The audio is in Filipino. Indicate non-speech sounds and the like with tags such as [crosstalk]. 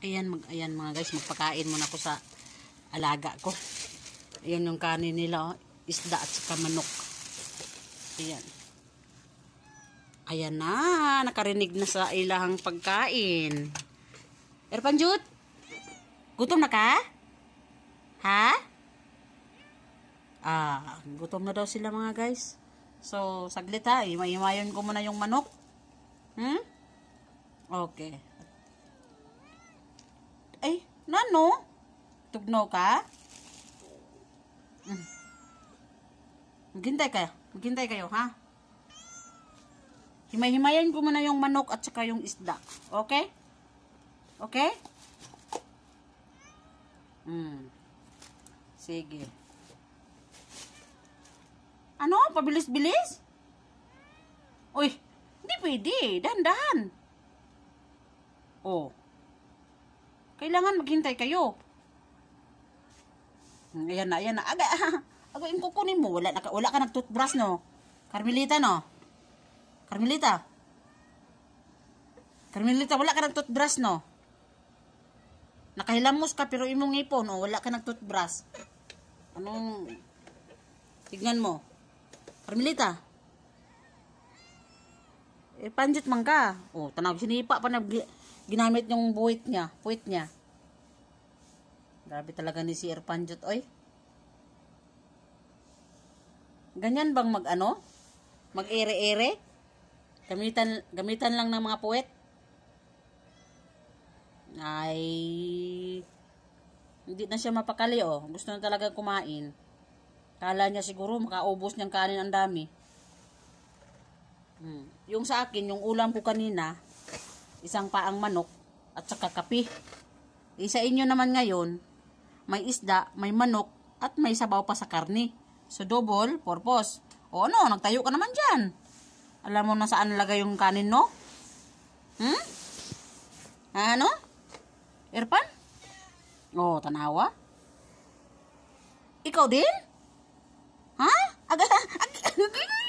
Ayan, mag, ayan mga guys, magpakain muna ko sa alaga ko. Ayan yung kanin nila, oh. isda at saka manok. Ayan. Ayan na, nakarinig na sa ilang pagkain. Erpanjut, gutom na ka? Ha? Ah, gutom na daw sila mga guys. So, saglit ha, ima-imayon ko muna yung manok. Hmm? Okay. no? Tugnaw ka? Mm. Maghintay kayo. Maghintay kayo, ha? Himay-himayan ko muna yung manok at saka yung isda. Okay? Okay? Mm. Sige. Ano? Pabilis-bilis? Uy, hindi pwede. Dandan. Oh. Kailangan maghintay kayo. Ayan na, ayan na. Aga, [laughs] aga yung kukunin mo. Wala, naka, wala ka ng toothbrush, no? Carmelita, no? Carmelita? Carmelita, wala ka ng toothbrush, no? Nakahilamos ka, pero imong ngipon, no? Oh, wala ka ng toothbrush. Anong... Tignan mo. Carmelita? Eh, panjit man ka. Oh, tanaw, sinipa pa na ginamit yung buwit niya, puwit niya. Grabe talaga ni si Erpanjot, oy. Ganyan bang mag-ano? Mag-ere-ere? Gamitan, gamitan lang ng mga puwet? Ay, hindi na siya mapakali, oh. Gusto na talaga kumain. Kala niya siguro, makaubos niyang kanin ang dami. Hmm. Yung sa akin, yung ulam ko kanina, isang paang manok at saka kape. E sa inyo naman ngayon, may isda, may manok at may sabaw pa sa karne. So double purpose. O ano, nagtayo ka naman dyan. Alam mo na saan lagay yung kanin, no? Hmm? Ano? Irfan? Oh, tanawa? Ikaw din? Ha? Aga, [laughs] aga, aga, ano